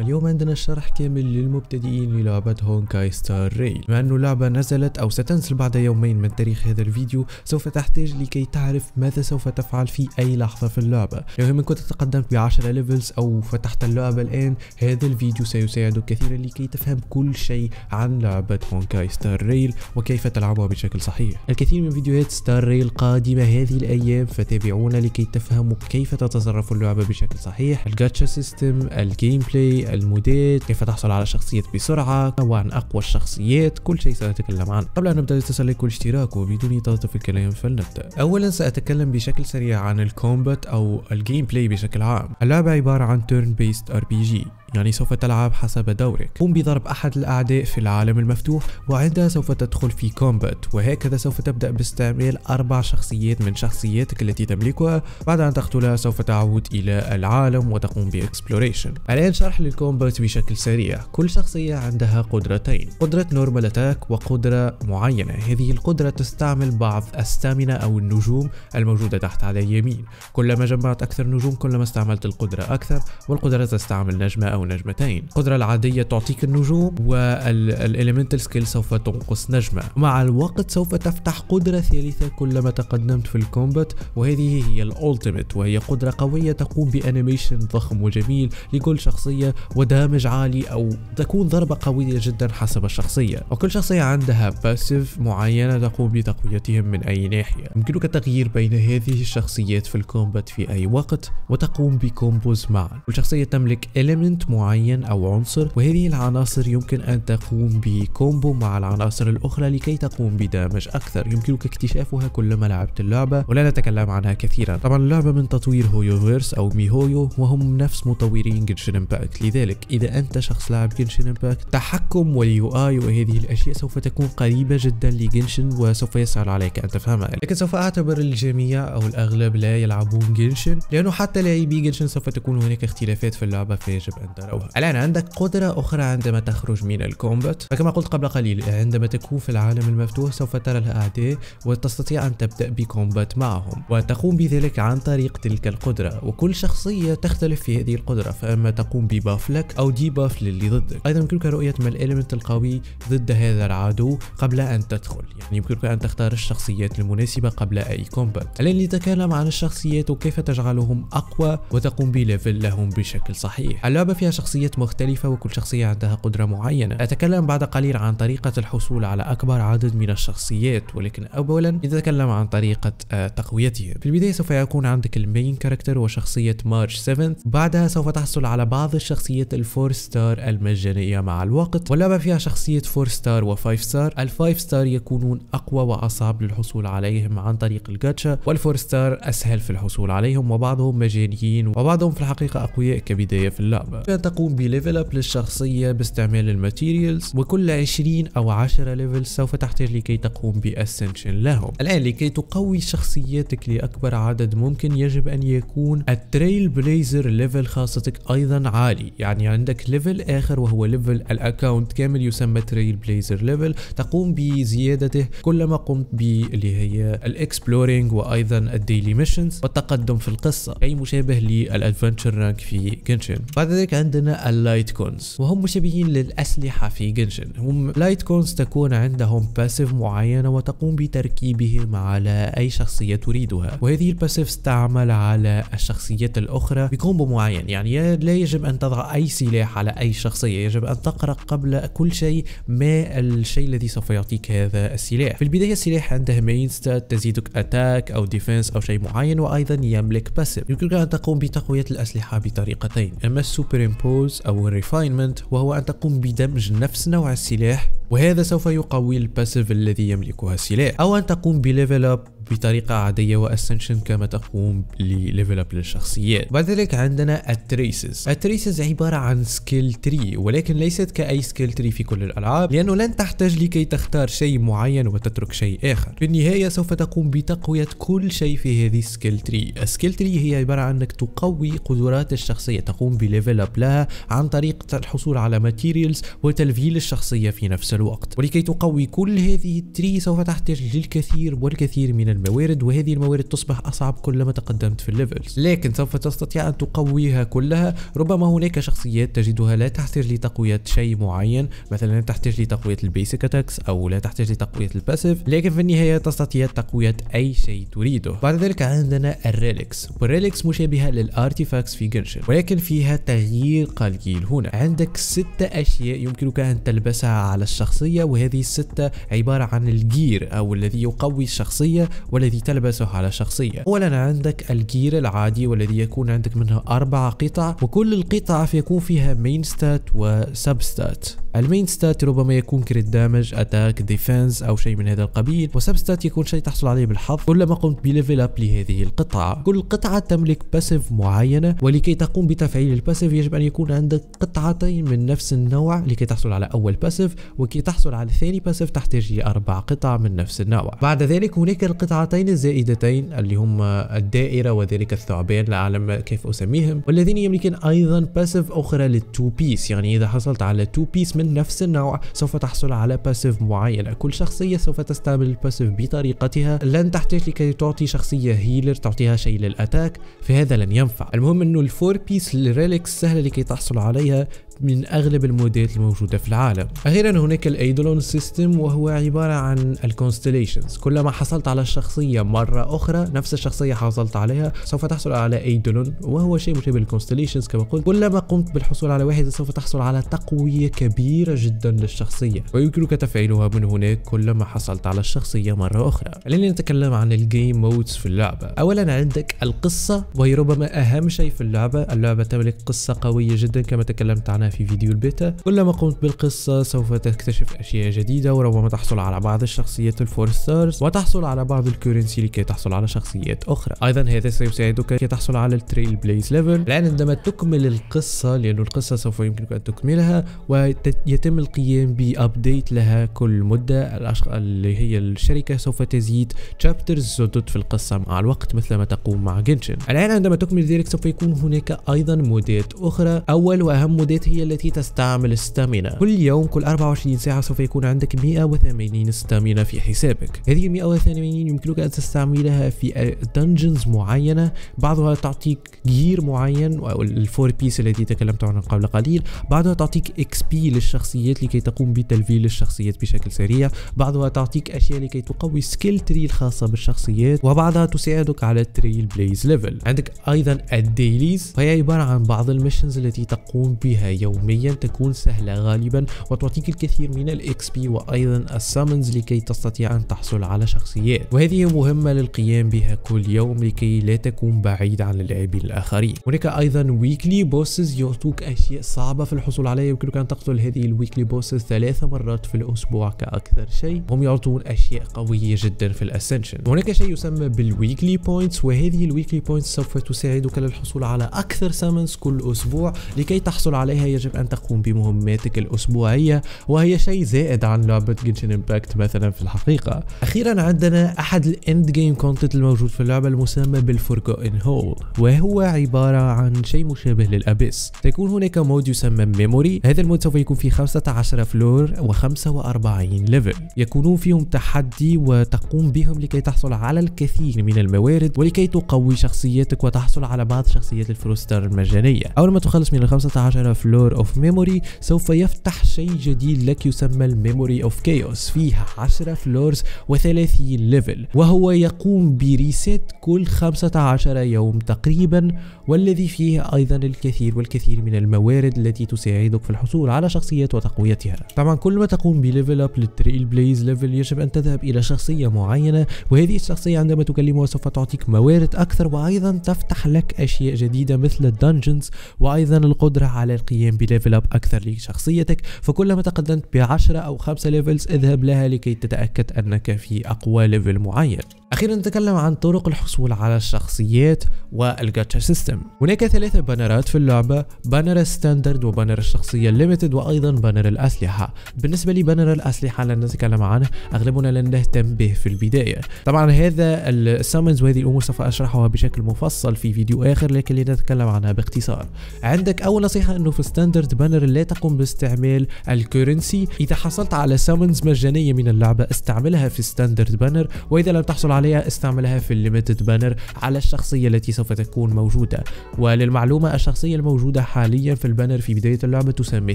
اليوم عندنا شرح كامل للمبتدئين للعبة هونكاي ستار ريل مع انه لعبة نزلت او ستنزل بعد يومين من تاريخ هذا الفيديو سوف تحتاج لكي تعرف ماذا سوف تفعل في اي لحظة في اللعبة لو يعني كنت تقدمت ب 10 ليفلز او فتحت اللعبة الان هذا الفيديو سيساعدك كثيرا لكي تفهم كل شيء عن لعبة هونكاي ستار ريل وكيف تلعبها بشكل صحيح الكثير من فيديوهات ستار ريل قادمة هذه الايام فتابعونا لكي تفهموا كيف تتصرف اللعبة بشكل صحيح الجاتشا سيستم الجيم بلاي المدير كيف تحصل على شخصية بسرعة وعن أقوى الشخصيات كل شيء سأتكلم عنه قبل أن نبدأ تسلك الاشتراك وبدون إطالة في الكلام فلنبدأ أولا سأتكلم بشكل سريع عن الكومبات أو الجيم بلاي بشكل عام اللعبة عبارة عن تيرن بيست ار بي جي يعني سوف تلعب حسب دورك قم بضرب أحد الأعداء في العالم المفتوح وعندها سوف تدخل في كومبات وهكذا سوف تبدأ باستعمال أربع شخصيات من شخصياتك التي تملكها بعد أن تقتلها سوف تعود إلى العالم وتقوم بإكسبلوريشن الآن شرح للكومبات بشكل سريع كل شخصية عندها قدرتين قدرة نورمال أتاك وقدرة معينة هذه القدرة تستعمل بعض الستامنا أو النجوم الموجودة تحت على اليمين كلما جمعت أكثر نجوم كلما استعملت القدرة أكثر والقدرة تستعمل نجمة أو نجمتين القدرة العادية تعطيك النجوم والإليمنتال سكيل سوف تنقص نجمة مع الوقت سوف تفتح قدرة ثالثة كلما تقدمت في الكومبات وهذه هي الأولتيميت وهي قدرة قوية تقوم بأنيميشن ضخم وجميل لكل شخصية ودامج عالي أو تكون ضربة قوية جدا حسب الشخصية وكل شخصية عندها باسيف معينة تقوم بتقويتهم من أي ناحية يمكنك تغيير بين هذه الشخصيات في الكومبات في أي وقت وتقوم بكومبوز معا كل شخصية تملك إليمنت معين أو عنصر وهذه العناصر يمكن أن تقوم بكومبو مع العناصر الأخرى لكي تقوم بدمج أكثر يمكنك اكتشافها كلما لعبت اللعبة ولا نتكلم عنها كثيرا طبعا اللعبة من تطوير هويوفيرس أو ميهويو وهم نفس مطورين جنشن امباكت لذلك إذا أنت شخص لاعب جنشن امباكت تحكم واليو آي وهذه الأشياء سوف تكون قريبة جدا لجنشن وسوف يسهل عليك أن تفهمها لكن سوف أعتبر الجميع أو الأغلب لا يلعبون جنشن لأنه حتى لاعبي جنشن سوف تكون هناك اختلافات في اللعبة فيجب أن قدروها الآن عندك قدرة أخرى عندما تخرج من الكومبات فكما قلت قبل قليل عندما تكون في العالم المفتوح سوف ترى الأعداء وتستطيع أن تبدأ بكومبات معهم وتقوم بذلك عن طريق تلك القدرة وكل شخصية تختلف في هذه القدرة فإما تقوم بباف لك أو ديباف للي ضدك أيضا يمكنك رؤية ما الاليمنت القوي ضد هذا العدو قبل أن تدخل يعني يمكنك أن تختار الشخصيات المناسبة قبل أي كومبات الآن نتكلم عن الشخصيات وكيف تجعلهم أقوى وتقوم بليفل لهم بشكل صحيح اللعبة فيها فيها شخصيات مختلفة وكل شخصية عندها قدرة معينة أتكلم بعد قليل عن طريقة الحصول على أكبر عدد من الشخصيات ولكن أولا نتكلم عن طريقة آه، تقويتهم في البداية سوف يكون عندك المين كاركتر وشخصية مارش 7 بعدها سوف تحصل على بعض الشخصيات الفور ستار المجانية مع الوقت واللعبة فيها شخصية فور ستار وفايف ستار الفايف ستار يكونون أقوى وأصعب للحصول عليهم عن طريق الجاتشا والفور ستار أسهل في الحصول عليهم وبعضهم مجانيين وبعضهم في الحقيقة أقوياء كبداية في اللعبة تقوم بليفل اب للشخصية باستعمال الماتيريالز وكل 20 او 10 ليفل سوف تحتاج لكي تقوم باسنشن لهم الان لكي تقوي شخصياتك لاكبر عدد ممكن يجب ان يكون التريل بليزر ليفل خاصتك ايضا عالي يعني عندك ليفل اخر وهو ليفل الاكونت كامل يسمى تريل بليزر ليفل تقوم بزيادته كلما قمت باللي هي الاكسبلورينج وايضا الديلي ميشنز والتقدم في القصة اي مشابه للادفنتشر رانك في كنشن بعد ذلك عندنا اللايت كونز وهم مشابهين للأسلحة في جنشن هم لايت كونز تكون عندهم باسيف معينة وتقوم بتركيبهم على أي شخصية تريدها وهذه الباسيف تعمل على الشخصيات الأخرى بكومبو معين يعني لا يجب أن تضع أي سلاح على أي شخصية يجب أن تقرأ قبل كل شيء ما الشيء الذي سوف يعطيك هذا السلاح في البداية السلاح عنده مين ستات تزيدك أتاك أو ديفنس أو شيء معين وأيضا يملك باسيف يمكنك أن تقوم بتقوية الأسلحة بطريقتين أما السوبر كومبوز او الريفاينمنت وهو ان تقوم بدمج نفس نوع السلاح وهذا سوف يقوي الباسيف الذي يملكها السلاح او ان تقوم بليفل اب بطريقة عادية واسنشن كما تقوم لليفل اب للشخصيات بعد ذلك عندنا التريسز التريسز عبارة عن سكيل تري ولكن ليست كأي سكيل تري في كل الألعاب لأنه لن تحتاج لكي تختار شيء معين وتترك شيء آخر في النهاية سوف تقوم بتقوية كل شيء في هذه السكيل تري السكيل تري هي عبارة عن أنك تقوي قدرات الشخصية تقوم بليفل اب لها عن طريق الحصول على ماتيريالز وتلفيل الشخصية في نفس الوقت ولكي تقوي كل هذه التري سوف تحتاج للكثير والكثير من الموارد وهذه الموارد تصبح أصعب كلما تقدمت في الليفلز لكن سوف تستطيع أن تقويها كلها ربما هناك شخصيات تجدها لا تحتاج لتقوية شيء معين مثلا لا تحتاج لتقوية البيسك اتاكس أو لا تحتاج لتقوية الباسيف لكن في النهاية تستطيع تقوية أي شيء تريده بعد ذلك عندنا الريلكس والريلكس مشابهة للارتيفاكس في جنشن ولكن فيها تغيير قليل هنا عندك ستة أشياء يمكنك أن تلبسها على الشخص الشخصية وهذه الستة عبارة عن الجير أو الذي يقوي الشخصية والذي تلبسه على الشخصية أولا عندك الجير العادي والذي يكون عندك منه أربع قطع وكل القطع يكون فيها مين ستات وسب ستات المين ستات ربما يكون كريت دامج اتاك ديفنس او شيء من هذا القبيل وسب ستات يكون شيء تحصل عليه بالحظ كلما قمت بليفل اب لهذه القطعه كل قطعه تملك باسيف معينه ولكي تقوم بتفعيل الباسيف يجب ان يكون عندك قطعتين من نفس النوع لكي تحصل على اول باسيف وكي تحصل على ثاني باسيف تحتاج لاربع قطع من نفس النوع بعد ذلك هناك القطعتين الزائدتين اللي هما الدائره وذلك الثعبان لا اعلم كيف اسميهم والذين يملكان ايضا باسيف اخرى للتو بيس يعني اذا حصلت على تو بيس من نفس النوع سوف تحصل على باسيف معينة كل شخصية سوف تستعمل الباسيف بطريقتها لن تحتاج لكي تعطي شخصية هيلر تعطيها شيء للأتاك فهذا لن ينفع المهم أنه الفور بيس الريليكس سهلة لكي تحصل عليها من أغلب المودات الموجودة في العالم أخيرا هناك الأيدولون سيستم وهو عبارة عن الكونستليشنز كلما حصلت على الشخصية مرة أخرى نفس الشخصية حصلت عليها سوف تحصل على أيدولون وهو شيء مشابه للكونستليشنز كما قلت كلما قمت بالحصول على واحدة سوف تحصل على تقوية كبيرة جدا للشخصية ويمكنك تفعيلها من هناك كلما حصلت على الشخصية مرة أخرى خلينا نتكلم عن الجيم مودز في اللعبة أولا عندك القصة وهي ربما أهم شيء في اللعبة اللعبة تملك قصة قوية جدا كما تكلمت عنها في فيديو البيتا كلما قمت بالقصة سوف تكتشف أشياء جديدة وربما تحصل على بعض الشخصيات الفور ستارز وتحصل على بعض الكورنسي لكي تحصل على شخصيات أخرى أيضا هذا سيساعدك كي تحصل على التريل بليز ليفل الآن عندما تكمل القصة لأن القصة سوف يمكنك أن تكملها ويتم القيام بأبديت لها كل مدة اللي هي الشركة سوف تزيد تشابترز جدد في القصة مع الوقت مثل ما تقوم مع جنشن الآن عندما تكمل ذلك سوف يكون هناك أيضا مودات أخرى أول وأهم مودات هي هي التي تستعمل ستامينا كل يوم كل 24 ساعة سوف يكون عندك 180 ستامينا في حسابك هذه 180 يمكنك أن تستعملها في دنجنز معينة بعضها تعطيك جير معين أو الفور بيس الذي تكلمت عنه قبل قليل بعضها تعطيك اكس بي للشخصيات لكي تقوم بتلفيل الشخصيات بشكل سريع بعضها تعطيك أشياء لكي تقوي سكيل تري الخاصة بالشخصيات وبعضها تساعدك على التريل بليز ليفل عندك أيضا الديليز وهي عبارة عن بعض المشنز التي تقوم بها يوم يوميا تكون سهلة غالبا وتعطيك الكثير من الاكس بي وايضا السامنز لكي تستطيع ان تحصل على شخصيات وهذه مهمة للقيام بها كل يوم لكي لا تكون بعيد عن اللاعبين الاخرين هناك ايضا ويكلي بوسز يعطوك اشياء صعبة في الحصول عليها يمكنك ان تقتل هذه الويكلي بوسز ثلاث مرات في الاسبوع كاكثر شيء هم يعطون اشياء قوية جدا في الاسنشن هناك شيء يسمى بالويكلي بوينتس وهذه الويكلي بوينتس سوف تساعدك للحصول على اكثر سامنز كل اسبوع لكي تحصل عليها يجب أن تقوم بمهماتك الأسبوعية وهي شيء زائد عن لعبة جنشن امباكت مثلا في الحقيقة أخيرا عندنا أحد الاند جيم كونتنت الموجود في اللعبة المسمى بالفورغوتن هول وهو عبارة عن شيء مشابه للأبيس تكون هناك مود يسمى ميموري هذا المود سوف يكون فيه 15 فلور و45 ليفل يكونون فيهم تحدي وتقوم بهم لكي تحصل على الكثير من الموارد ولكي تقوي شخصيتك وتحصل على بعض شخصيات الفلوستر المجانية أول ما تخلص من ال 15 فلور فلور اوف ميموري سوف يفتح شيء جديد لك يسمى الميموري اوف كيوس فيه 10 فلورز و30 ليفل وهو يقوم بريسيت كل 15 يوم تقريبا والذي فيه ايضا الكثير والكثير من الموارد التي تساعدك في الحصول على شخصيات وتقويتها طبعا كل ما تقوم بليفل اب للتريل بليز ليفل يجب ان تذهب الى شخصيه معينه وهذه الشخصيه عندما تكلمها سوف تعطيك موارد اكثر وايضا تفتح لك اشياء جديده مثل الدنجنز وايضا القدره على القيام حاليا بليفل اب اكثر لشخصيتك فكلما تقدمت بعشرة او خمسة ليفلز اذهب لها لكي تتأكد انك في اقوى ليفل معين اخيرا نتكلم عن طرق الحصول على الشخصيات والجاتشا سيستم هناك ثلاثة بانرات في اللعبة بانر ستاندرد وبانر الشخصية الليمتد وايضا بانر الاسلحة بالنسبة لي بانر الاسلحة لن نتكلم عنه اغلبنا لن نهتم به في البداية طبعا هذا السامنز وهذه الامور سوف اشرحها بشكل مفصل في فيديو اخر لكن لنتكلم عنها باختصار عندك اول نصيحة انه في الستاندرد بانر لا تقوم باستعمال الكورنسي اذا حصلت على سامونز مجانيه من اللعبه استعملها في ستاندرد بانر واذا لم تحصل عليها استعملها في الليمتد بانر على الشخصيه التي سوف تكون موجوده وللمعلومه الشخصيه الموجوده حاليا في البانر في بدايه اللعبه تسمى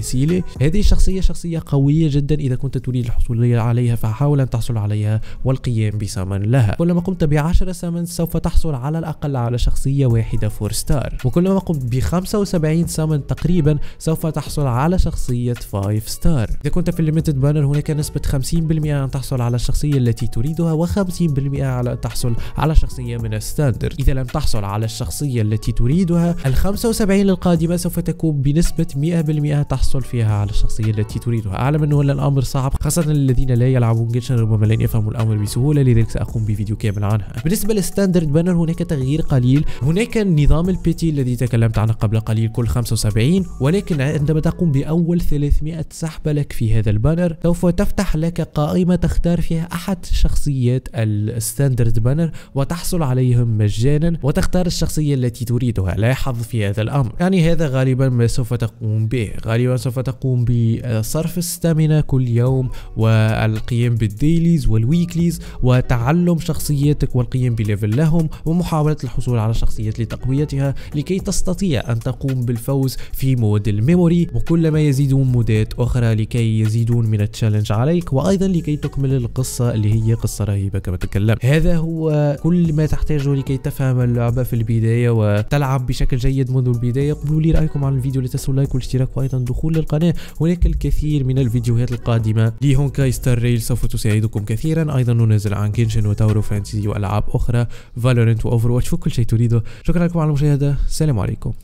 سيلي هذه الشخصيه شخصيه قويه جدا اذا كنت تريد الحصول عليها فحاول ان تحصل عليها والقيام بثمن لها كلما قمت ب 10 سامونز سوف تحصل على الاقل على شخصيه واحده فور ستار وكلما قمت ب 75 سامن تقريبا سوف تحصل على شخصية 5 ستار إذا كنت في الليمتد بانر هناك نسبة 50% أن تحصل على الشخصية التي تريدها و50% على أن تحصل على شخصية من الستاندرد إذا لم تحصل على الشخصية التي تريدها ال 75 القادمة سوف تكون بنسبة 100% تحصل فيها على الشخصية التي تريدها أعلم أنه الأمر صعب خاصة الذين لا يلعبون جيشن ربما لن يفهموا الأمر بسهولة لذلك سأقوم بفيديو كامل عنها بالنسبة للستاندرد بانر هناك تغيير قليل هناك نظام البيتي الذي تكلمت عنه قبل قليل كل 75 ولكن ولكن عندما تقوم بأول 300 سحبة لك في هذا البانر سوف تفتح لك قائمة تختار فيها أحد شخصيات الستاندرد بانر وتحصل عليهم مجانا وتختار الشخصية التي تريدها لا حظ في هذا الأمر يعني هذا غالبا ما سوف تقوم به غالبا سوف تقوم بصرف الستامينا كل يوم والقيام بالديليز والويكليز وتعلم شخصيتك والقيام بليفل لهم ومحاولة الحصول على شخصيات لتقويتها لكي تستطيع أن تقوم بالفوز في مواد الميموري وكلما يزيدون مودات أخرى لكي يزيدون من التشالنج عليك وأيضا لكي تكمل القصة اللي هي قصة رهيبة كما تكلم هذا هو كل ما تحتاجه لكي تفهم اللعبة في البداية وتلعب بشكل جيد منذ البداية قولوا لي رأيكم عن الفيديو لا تنسوا اللايك والاشتراك وأيضا دخول للقناة هناك الكثير من الفيديوهات القادمة لهونكاي ستار ريل سوف تساعدكم كثيرا أيضا ننزل عن كينشن وتاورو فانتسي وألعاب أخرى فالورنت وأوفر واتش وكل شيء تريده شكرا لكم على المشاهدة السلام عليكم